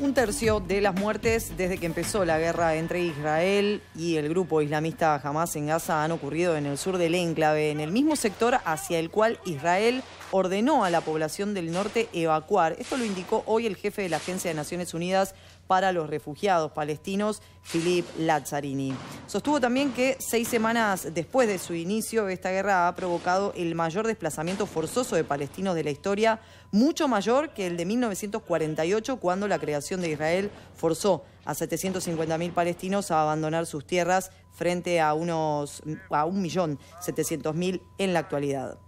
Un tercio de las muertes desde que empezó la guerra entre Israel y el grupo islamista Hamas en Gaza han ocurrido en el sur del enclave, en el mismo sector hacia el cual Israel ordenó a la población del norte evacuar. Esto lo indicó hoy el jefe de la Agencia de Naciones Unidas para los refugiados palestinos, Philip Lazzarini. Sostuvo también que seis semanas después de su inicio, esta guerra ha provocado el mayor desplazamiento forzoso de palestinos de la historia, mucho mayor que el de 1948, cuando la creación de Israel forzó a 750.000 palestinos a abandonar sus tierras frente a unos a 1.700.000 en la actualidad.